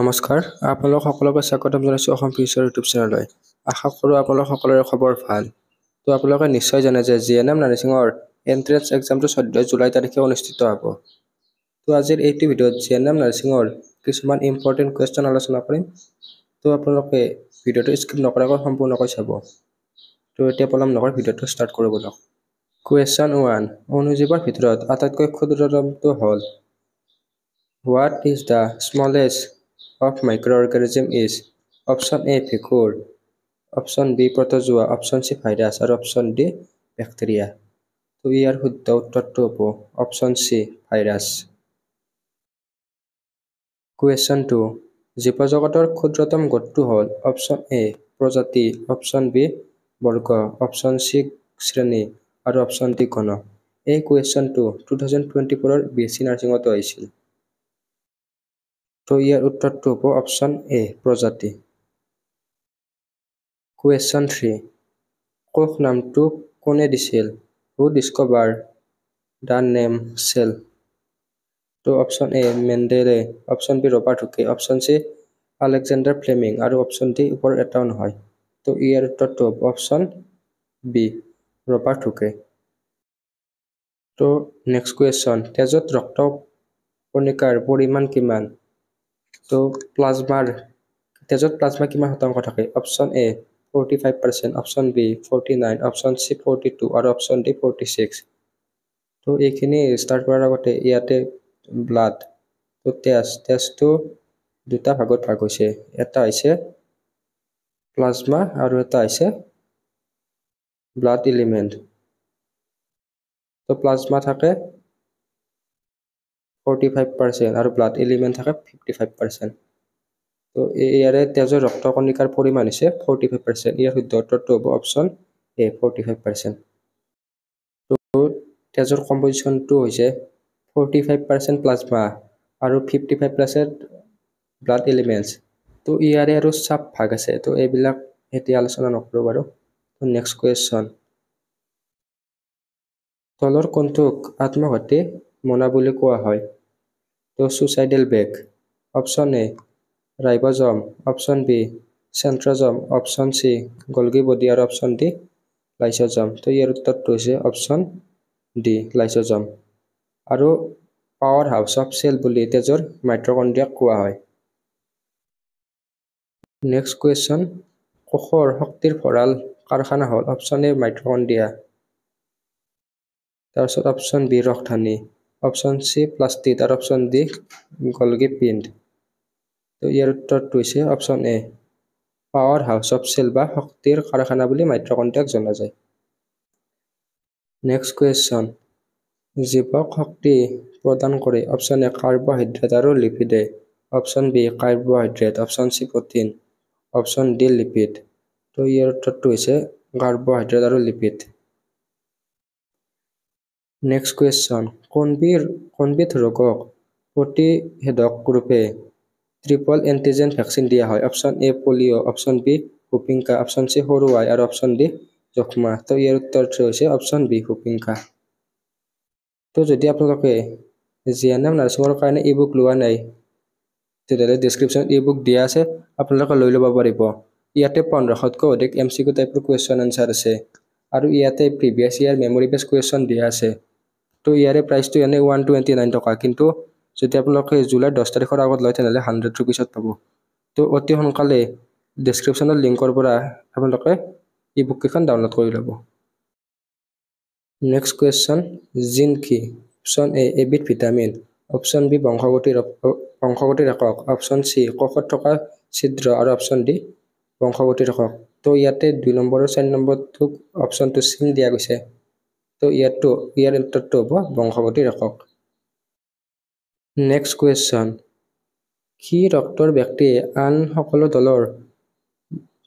নমস্কাৰ আপোনালোক সকলোকে স্বাগতম জনাইছোঁ অসম ফিউচাৰ ইউটিউব চেনেললৈ আশা কৰোঁ আপোনালোক সকলোৰে খবৰ ভাল তো আপোনালোকে নিশ্চয় জানে যে জি এন এম নাৰ্ছিঙৰ এণ্ট্ৰেঞ্চ এক্সামটো চৈধ্য জুলাই তাৰিখে অনুষ্ঠিত হ'ব তো আজিৰ এইটো ভিডিঅ'ত জি এন এম নাৰ্ছিঙৰ কিছুমান ইম্পৰ্টেণ্ট কুৱেশ্যন আলোচনা কৰিম তো আপোনালোকে ভিডিঅ'টো স্কিপ নকৰাকৈ সম্পূৰ্ণকৈ চাব তো এতিয়া পলম নকৰি ভিডিঅ'টো ষ্টাৰ্ট কৰিব লওক কুৱেশ্যন ওৱান অনুজীৱৰ ভিতৰত আটাইতকৈ ক্ষুদ্ৰতমটো হ'ল what is the smallest of microorganism is option a pecor option b protozoa option c virus or option d bacteria to ear huddha uttor to hobo option c virus question 2 jipa jagator khudratam gotu hol option a prajati option b borga option c shreni or option d kono এই কুৱেশ্যনটো two thousand twenty ফ'ৰৰ B S C নাৰ্ছিঙতো আহিছিল তো ইয়ার উত্তরটি হব option A প্রজাতি question three কোষ নামটো কোনে দিছিল who discover the name cell তো অপশন এ মেন্ডেলে অপশন বি রবার্ট হুকে অপশন সি আলেকজেন্ডার ফ্লেমিং আর অপশন ডি উপর এটাও নহয় তো ইয়ার উত্তরটি হব অপশন বি রবার্ট হুকে তো নেক্সট কুয়েশন তেজত রক্ত কণিকার পরিমাণ কিমান তো প্লাজমাৰ তেজত প্লাজমা কিমান শতাংশ থাকে option A forty five percent option B forty nine option C forty two আৰু অপশ্যন ডি ফৰ্টি ছিক্স তো এইখিনি ষ্টাৰ্ট কৰাৰ আগতে ইয়াতে ব্লাড তো তেজ তেজটো দুটা ভাগত ভাগ হৈছে এটা হৈছে প্লাজমা আৰু এটা হৈছে ব্লাড এলিমেণ্ট তো প্লাজমা থাকে ফৰ্টি ফাইভ পাৰ্চেণ্ট আৰু ব্লাড এলিমেণ্ট থাকে ফিফটি ফাইভ পাৰ্চেণ্ট তো ইয়াৰে তেজৰ ৰক্তকণিকাৰ পৰিমাণ হৈছে ফৰ্টি ফাইভ পাৰ্চেণ্ট ইয়াৰ শুদ্ধ উত্তৰটো হ'ব option A forty five percent তো তেজৰ কম্পজিশ্যনটো হৈছে ফৰ্টি ফাইভ পাৰ্চেণ্ট প্লাজমা আৰু fifty five percent blood elements তো ইয়াৰে আৰু চাপ ভাগ আছে তো এইবিলাক এতিয়া আলোচনা নকৰোঁ বাৰু তো নেক্সট কুৱেশ্যন তলৰ কণ্ঠক আত্মঘাতী মনা বুলি কোৱা হয় to suicidal bag option A ribosome option B centrosome option C Golgi body আৰু অপশ্যন ডি লাইচজম তো ইয়াৰ উত্তৰটো হৈছে অপশ্যন ডি লাইচজম আৰু পাৱাৰ হাউচ অফ চেল বুলি তেজৰ মাইট্ৰকণ্ড্ৰিয়াক কোৱা হয় নেক্সট কুৱেশ্যন কোষৰ শক্তিৰ ভঁৰাল কাৰখানা হ'ল অপশ্যন এ মাইট্ৰকণ্ড্ৰিয়া তাৰপিছত অপশ্যন বি ৰসধানী অপশ্যন চি প্লাষ্টিক আৰু অপশ্যন ডি গলগি প্ৰিণ্ট তো ইয়াৰ উত্তৰটো হৈছে option A power house of cell বা শক্তিৰ কাৰখানা বুলি কণ্টেক্ট জনা যায় নেক্সট কুৱেশ্যন জীৱক শক্তি প্ৰদান কৰে অপশ্যন এ কাৰ্বহাইড্ৰেট আৰু লিপিডে option B carbohydrate option C protein option D lipid তো ইয়াৰ উত্তৰটো হৈছে কাৰ্বহাইড্ৰেট আৰু লিপিড নেক্সট কুৱেশ্যন কনবিৰ কোনবিধ ৰোগক প্ৰতিষেধক ৰূপে ট্ৰিপল এণ্টিজেন ভেকচিন দিয়া হয় option A polio' option B whooping cough option C সৰুৱাই আৰু অপশ্যন ডি যক্ষ্মা তো ইয়াৰ উত্তৰটো হৈছে অপশ্যন বি হুপিংকা তো যদি আপোনালোকে জি এন এম নাৰ্ছিঙৰ কাৰণে ই বুক লোৱা নাই তেতিয়াহ'লে ডিছক্ৰিপশ্যনত ই বুক দিয়া আছে আপোনালোকে লৈ ল'ব পাৰিব ইয়াতে পোন্ধৰশতকৈ অধিক এম চি কিউ টাইপৰ কুৱেশ্যন এনচাৰ আছে আৰু ইয়াতে previous year memory base question দিয়া আছে তো ইয়াৰে প্ৰাইচটো এনেই ওৱান টুৱেণ্টি নাইন টকা কিন্তু যদি আপোনালোকে জুলাইৰ দহ তাৰিখৰ আগত লয় তেনেহ'লে হাণ্ড্ৰেড ৰুপিছত পাব তো অতি সোনকালে ডেছক্ৰিপশ্যনৰ লিংকৰ পৰা আপোনালোকে ই বুককেইখন ডাউনলোড কৰি ল'ব নেক্সট কুৱেশ্যন জিন কি অপশ্যন এ এবিধ ভিটামিন অপশ্যন বি বংশগতিৰ বংশগতিৰ ৰাখক অপশ্যন চি কষত থকা ছিদ্ৰ আৰু অপশ্যন ডি বংশগতিৰ ৰাখক তো ইয়াতে দুই নম্বৰৰ চাৰি নম্বৰটোক অপশ্যনটো চিন দিয়া গৈছে তো ইয়াতো ইয়াৰ উত্তৰটো হ'ব বংশগতি ৰেখক নেক্সট কুৱেশ্যন কি ৰক্তৰ ব্যক্তিয়ে আন সকলো দলৰ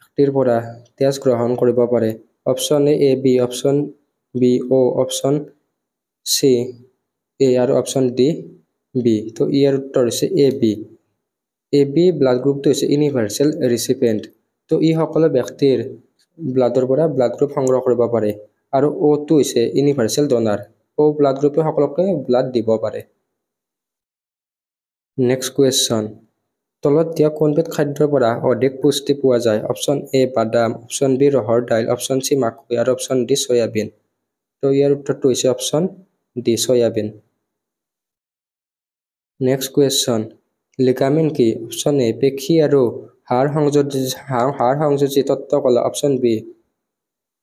ব্যক্তিৰ পৰা তেজ গ্ৰহণ কৰিব পাৰে option A A B option B O' option C A আৰু অপশ্যন ডি বি তো ইয়াৰ উত্তৰ হৈছে A B A B blood গ্ৰুপটো হৈছে ইউনিভাৰ্চেল ৰিচিপেণ্ট তো ই সকলো ব্যক্তিৰ ব্লাডৰ পৰা ব্লাড গ্ৰুপ সংগ্ৰহ কৰিব পাৰে আৰু অ'টো হৈছে ইউনিভাৰ্চেল ডনাৰ অ' ব্লাড গ্ৰুপে সকলোকে ব্লাড দিব পাৰে নেক্সট কুৱেশ্যন তলত দিয়া কোনবিধ খাদ্যৰ পৰা অধিক পুষ্টি পোৱা যায় অপশ্যন এ বাদাম অপশ্যন বি ৰহৰ দাইল অপশ্যন চি মাকৈ আৰু অপশ্যন ডি চয়াবিন তো ইয়াৰ উত্তৰটো হৈছে option D soybean next question লিগামিন কি অপশ্যন এ পেশী আৰু হাড় সংযোজিত হাড় সংযোজী তত্বকলা অপশ্যন বি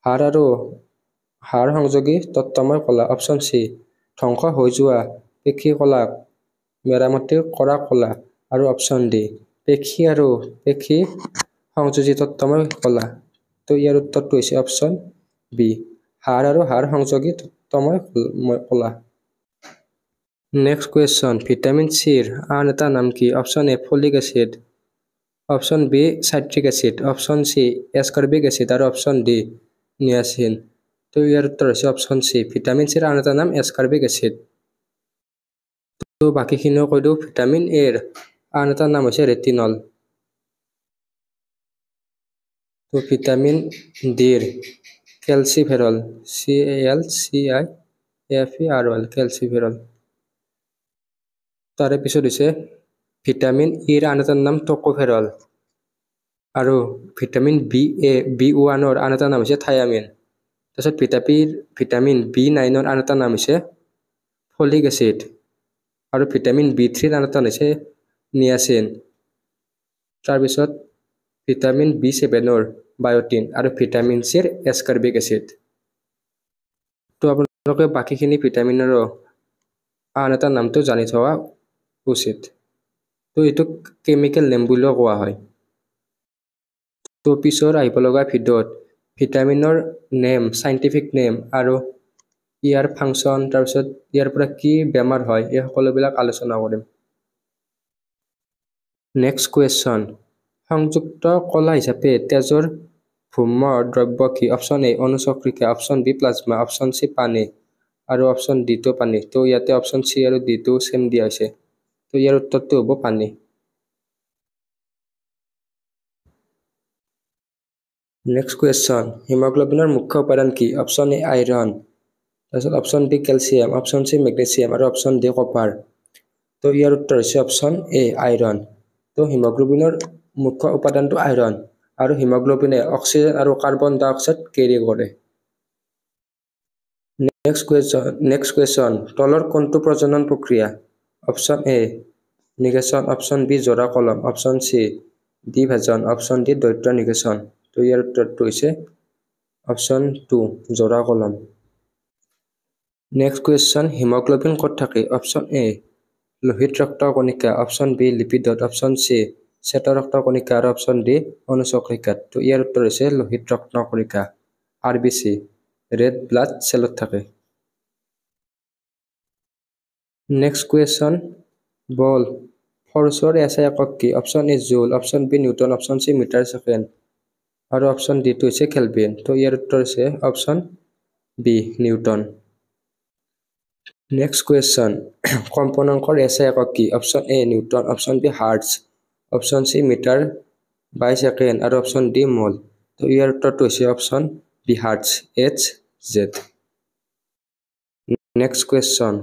হাড় আৰু সাৰ সংযোগী তত্ত্বময় কলা অপশ্যন চি ধ্বংস হৈ যোৱা পেশী কলাক মেৰামতি কৰা কলা আৰু অপশ্যন ডি পেশী আৰু পেশী সংযোজী তত্ত্বময় কলা তো ইয়াৰ উত্তৰটো হৈছে অপশ্যন বি হাড় আৰু সাৰ সংযোগী তত্ত্বময় কলা নেক্সট কুৱেশ্যন ভিটামিন চিৰ আন এটা নাম কি option A folic acid option B citric acid option C ascorbic acid আৰু অপশ্যন ডি নিয়াচিন তো ইয়াৰ উত্তৰ হৈছে অপশ্যন চি ভিটামিন চিৰ আন এটা নাম এছকাৰ্বিক এচিড তো বাকীখিনিও কৈ দিওঁ ভিটামিন এৰ আন এটাৰ নাম হৈছে ৰেটিনল তো ভিটামিন ডিৰ calciferol C L C I F E R L calciferol তাৰে পিছত হৈছে ভিটামিন ইৰ আন এটাৰ নাম টকোফেৰল আৰু ভিটামিন বি এ বি ওৱানৰ আন এটাৰ নাম হৈছে থায়ামিন তাৰপিছত ভিটামিৰ ভিটামিন বি নাইনৰ আন এটা নাম হৈছে ফলিক এচিড আৰু ভিটামিন বি থ্ৰীৰ আন এটা হৈছে নিয়াচিন তাৰপিছত ভিটামিন বি ছেভেনৰ বায়'টিন আৰু ভিটামিন চিৰ এছকাৰ্বিক এচিড ত' আপোনালোকে বাকীখিনি ভিটামিনৰো আন এটা নামটো জানি থোৱা উচিত ত' এইটোক কেমিকেল নেম বুলিও কোৱা হয় ত' পিছৰ আহিব লগা ভিডিঅ'ত ভিটামিনৰ নেম চাইণ্টিফিক নেম আৰু ইয়াৰ ফাংচন তাৰপিছত ইয়াৰ পৰা কি বেমাৰ হয় এই সকলোবিলাক আলোচনা কৰিম নেক্সট কুৱেশ্যন সংযুক্ত কলা হিচাপে তেজৰ ভূমৰ দ্ৰব্য কি অপশ্যন এ অনুচক্ৰিকা option B plasma option C পানী আৰু অপশ্যন ডিটো পানী তো ইয়াতে অপশ্যন চি আৰু ডিটো চেম দিয়া হৈছে তো ইয়াৰ উত্তৰটো হ'ব পানী নেক্সট কুৱেশ্যন হিমগ্ল'বিনৰ মুখ্য উপাদান কি অপশ্যন এ আইৰণ তাৰপিছত option B calcium option C magnesium আৰু অপশ্যন ডি কপাৰ তো ইয়াৰ উত্তৰ হৈছে অপশ্যন এ আইৰণ তো হিমগ্ল'বিনৰ মুখ্য উপাদানটো আইৰণ আৰু হিমগ্ল'বিনে অক্সিজেন আৰু কাৰ্বন ডাই অক্সাইড কেৰি কৰে নেক্সট কুৱেশ্যন নেক্সট কুৱেশ্যন তলৰ কোনটো প্ৰজনন প্ৰক্ৰিয়া অপশ্যন এ নিগেশ্যন অপশ্যন বি জৰা কলম অপশ্যন চি ডি দ্বিভাজন অপশ্যন ডি দৈত্য নিগেশ্যন তো ইয়াৰ উত্তৰটো হৈছে অপশ্যন টু জৰা কলম নেক্সট কুৱেশ্যন হিমগ্ল'বিন ক'ত থাকে অপশ্যন এ লোহিত ৰক্তকণিকা অপশ্যন বি লিপিডত অপশ্যন চি চেত ৰক্তকণিকা আৰু অপশ্যন ডি অনুচক্ৰিকাত তো ইয়াৰ উত্তৰ হৈছে লোহিত ৰক্তকণিকা R B C red blood চেলত থাকে নেক্সট কুৱেশ্যন বল ফৰ্চৰ এছ আই একক কি option A joule option B newton option C metre second আৰু অপশ্যন ডিটো হৈছে খেলভিন তো ইয়াৰ উত্তৰ হৈছে option B newton next question কম্পনাংশৰ এছ আই একক কি option A newton option B hertz option C metre by second আৰু অপশ্যন ডি মল তো ইয়াৰ উত্তৰটো হৈছে option B hertz H Z next question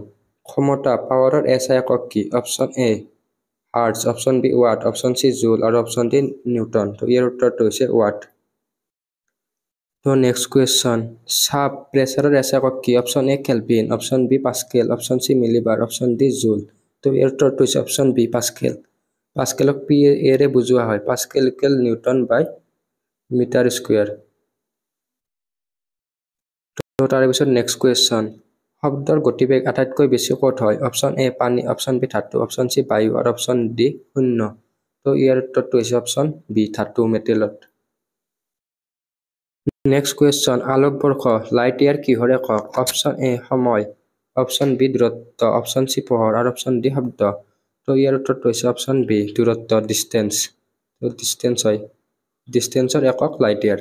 ক্ষমতা পাৱাৰৰ এছ আই একক কি option A hertz option B watt option C joule আৰু অপশ্যন ডি নিউটন তো ইয়াৰ উত্তৰটো হৈছে ৱাট তোৰ নেক্সট কুৱেশ্যন চাপ প্ৰেছাৰৰ এছা কওক কি option A kelvin option B pascal option C millibar option D joule তো ইয়াৰ উত্তৰটো হৈছে অপশ্যন বি পাঁচকেল পাঁচকেলক পি এৰে বুজোৱা হয় পাঁচকেল কেল নিউটন বাই মিটাৰ স্কুৱেৰ তো তাৰপিছত নেক্সট কুৱেশ্যন শব্দৰ গতিবেগ আটাইতকৈ বেছি ক'ত হয় অপশ্যন এ পানী অপশ্যন বি ধাতু অপশ্যন চি বায়ু আৰু অপশ্যন ডি শূন্য তো ইয়াৰ উত্তৰটো হৈছে অপশ্যন বি ধাতু মেটেলত নেক্সট কুৱেশ্যন আলোকবৰ্ষ লাইট ইয়াৰ কিহৰে কওক অপশ্যন এ সময় অপশ্যন বি দূৰত্ব অপশ্যন চি পোহৰ আৰু অপশ্যন ডি শব্দ তো ইয়াৰ উত্তৰটো হৈছে অপশ্যন বি দূৰত্ব ডিষ্টেঞ্চ ডিষ্টেঞ্চ হয় ডিষ্টেঞ্চৰ একক লাইট ইয়াৰ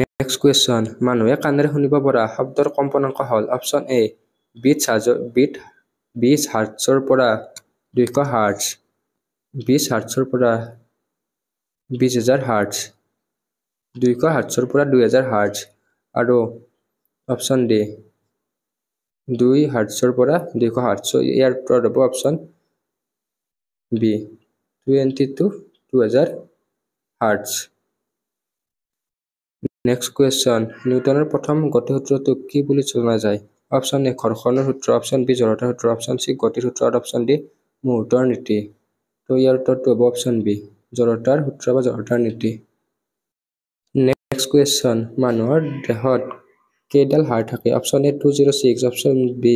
নেক্সট কুৱেশ্যন মানুহে কাণেৰে শুনিব পৰা শব্দৰ কম্পনাংক হ'ল অপশ্যন এ বিছ হাজাৰ বিট বিছ হাৰ্টছৰ পৰা দুশ হাৰ্টছ বিছ হাৰ্টছৰ পৰা বিছ হাজাৰ হাৰ্টছ দুইশ সাতশৰ পৰা দুই হাজাৰ হাৰ্জ আৰু অপশ্যন ডি দুই হাৰ্জৰ পৰা দুইশ সাতশ ইয়াৰ পৰা হ'ব option B twenty two two হাজাৰ হাৰ্জ নেক্সট কুৱেশ্যন নিউটনৰ প্ৰথম গতি সূত্ৰটো কি বুলি জনা যায় অপশ্যন এ ঘৰখনৰ সূত্ৰ অপশ্যন বি জড়তাৰ সূত্ৰ অপশ্যন চি গতিৰ সূত্ৰ আৰু অপশ্যন ডি মুহূৰ্তৰ নীতি ত' ইয়াৰ উত্তৰটো হ'ব অপশ্যন বি জড়তাৰ সূত্ৰ বা জড়তাৰ নীতি নেক্সট কুৱেশ্যন মানুহৰ দেহত কেইডাল হাৰ থাকে option A two zero' six option B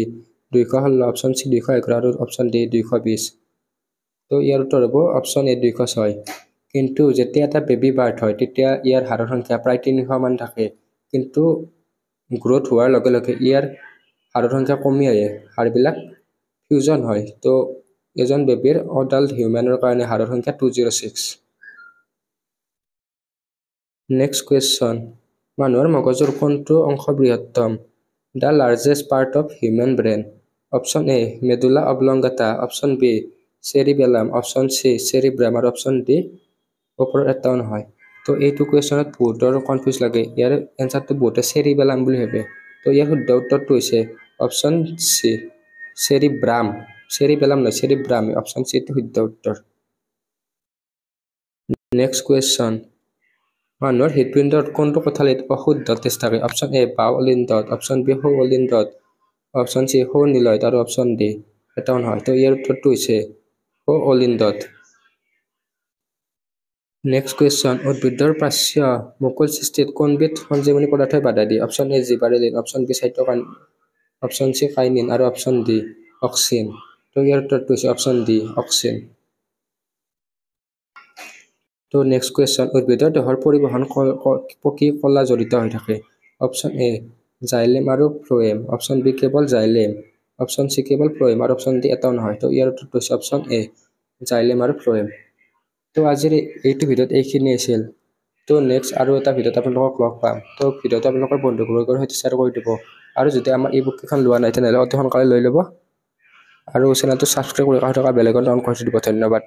দুইশ ষোল্ল অপশ্যন চি দুইশ এঘাৰ আৰু অপশ্যন ডি দুইশ বিছ তো ইয়াৰ উত্তৰ হ'ব অপশ্যন এ দুইশ ছয় কিন্তু যেতিয়া এটা বেবী বাৰ্থ হয় তেতিয়া ইয়াৰ হাৰৰ সংখ্যা প্ৰায় তিনিশ মান থাকে কিন্তু গ্ৰ'থ হোৱাৰ লগে লগে ইয়াৰ হাৰৰ সংখ্যা কমি আহে হাড়বিলাক ফিউজন হয় তো এজন বেবীৰ অডাল্ট হিউমেনৰ কাৰণে হাৰৰ সংখ্যা two zero' six next question মানুহৰ মগজুৰ কোনটো অংশ বৃহত্তম the largest part of human brain option A medulla oblongata option B cerebellum option C cerebrum আৰু অপশ্যন ডি ওপৰত এটাও নহয় তো এইটো কুৱেশ্যনত বহুতৰ কনফিউজ লাগে ইয়াৰ এনচাৰটো বহুতে চেৰিবেলাম বুলি ভাবে তো ইয়াৰ শুদ্ধ উত্তৰটো হৈছে অপশ্যন চি ব্ৰাম চেৰি বেলাম নহয় ব্ৰাম অপশ্যন চি চিটো শুদ্ধ উত্তৰ নেক্সট কুৱেশ্যন মানুহৰ হৃদপিণ্ডত কোনটো কঠালিত অশুদ্ধ তেজ থাকে অপশ্যন এ বাও অলিণ্ডত অপশ্যন বি সৌ অলিণ্ডত অপশ্যন চি সৌ নিলয়ত আৰু অপশ্যন ডি এটা নহয় ত' ইয়াৰ উত্তৰটো হৈছে সৌ অলিণ্ডত নেক্সট কুৱেশ্যন উদ্ভিদৰ প্ৰাচ্য মুকুল সৃষ্টিত কোনবিধ সঞ্জীৱনী পদাৰ্থই বাধা দিয়ে option A G gibberellin option B cytokine option C kinin আৰু অপশ্যন ডি অক্সিন ত' ইয়াৰ উত্তৰটো হৈছে অপশ্যন ডি অক্সিন তো নেক্সট কুৱেশ্যন উদ্ভিদৰ দেহৰ পৰিবহণ পকী কলা জড়িত হৈ থাকে অপশ্যন এ জাইলেম আৰু ফ্ল'য়েম অপশ্যন বি কেৱল জাইলেম অপশ্যন চি কেৱল ফ্ল'য়েম আৰু অপশ্যন ডি এটাও নহয় তো ইয়াৰ উত্তৰটো হৈছে অপশ্যন এ জাইলেম আৰু ফ্ল'য়েম তো আজিৰ এইটো ভিডিঅ'ত এইখিনি আছিল তো নেক্সট আৰু এটা ভিডিঅ'ত আপোনালোকক লগ পাম তো ভিডিঅ'টো আপোনালোকৰ বন্ধুবৰ্গৰ সৈতে শ্বেয়াৰ কৰি দিব আৰু যদি আমাৰ ই বুক কেইখন লোৱা নাই তেনেহ'লে অতি সোনকালে লৈ ল'ব আৰু চেনেলটো ছাবস্ক্ৰাইব কৰি থকা বেলেগৰ অন কৰি দিব ধন্যবাদ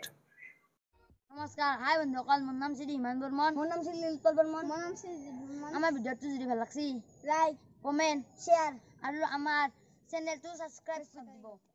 নমস্কাৰ হাই বন্ধুসকল মোৰ নাম শ্ৰী হিমান বৰ্মন মোৰ নাম শ্ৰী লীল বৰ্মন মোৰ নাম শ্ৰী আমাৰ ভিডিঅ'টো যদি ভাল লাগিছে লাইক কমেণ্ট শ্বেয়াৰ আৰু আমাৰ চেনেলটো ছাবস্ক্ৰাইব কৰি দিব